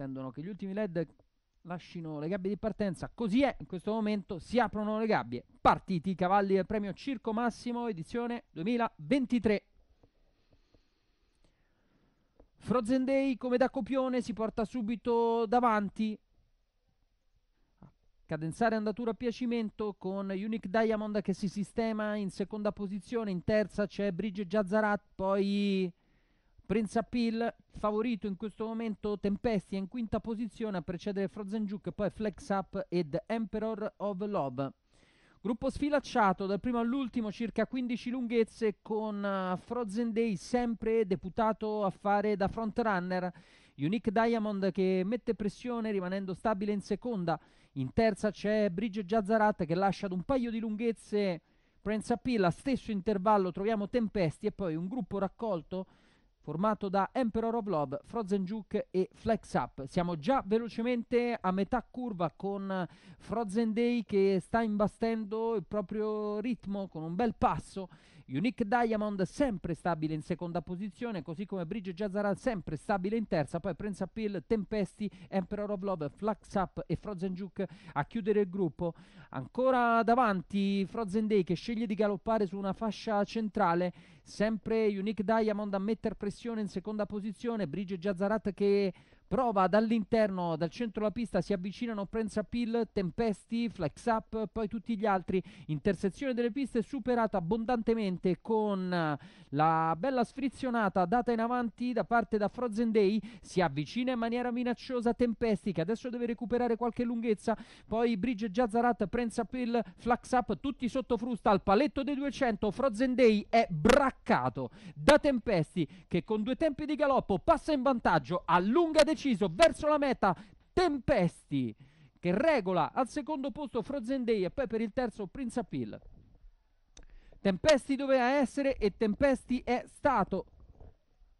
attendono che gli ultimi LED lasciano le gabbie di partenza. Così è, in questo momento si aprono le gabbie. Partiti i cavalli del premio Circo Massimo, edizione 2023. Frozen Day come da copione si porta subito davanti. Cadenzare andatura a piacimento con Unique Diamond che si sistema in seconda posizione, in terza c'è Bridge Jazzarat, poi Prince Appeal, favorito in questo momento Tempestia in quinta posizione a precedere Frozen Juke, poi Flex Up ed Emperor of Love. Gruppo sfilacciato dal primo all'ultimo, circa 15 lunghezze, con uh, Frozen Day sempre deputato a fare da frontrunner. Unique Diamond che mette pressione rimanendo stabile in seconda. In terza c'è Bridge Jazzarat che lascia ad un paio di lunghezze Prince Appeal. A stesso intervallo troviamo Tempesti e poi un gruppo raccolto formato da Emperor of Love, Frozen Juke e Flex Up. Siamo già velocemente a metà curva con Frozen Day che sta imbastendo il proprio ritmo con un bel passo Unique Diamond sempre stabile in seconda posizione, così come Bridge Jazzaral sempre stabile in terza, poi Prince Appeal, Tempesti, Emperor of Love, Flux Up e Frozen Juke a chiudere il gruppo. Ancora davanti Frozen Day che sceglie di galoppare su una fascia centrale, sempre Unique Diamond a metter pressione in seconda posizione, Bridge Jazzarat che Prova dall'interno, dal centro della pista, si avvicinano Prince Appeal, Tempesti, Flex Up, poi tutti gli altri. Intersezione delle piste superata abbondantemente con la bella sfrizionata data in avanti da parte da Frozen Day. Si avvicina in maniera minacciosa Tempesti che adesso deve recuperare qualche lunghezza. Poi Bridge Jazzarat, Prince Appeal, Flex Up, tutti sotto frusta al paletto dei 200. Frozen Day è braccato da Tempesti che con due tempi di galoppo passa in vantaggio, allunga decisione deciso verso la meta Tempesti che regola al secondo posto Frozen Day e poi per il terzo Prince Appeal. Tempesti doveva essere e Tempesti è stato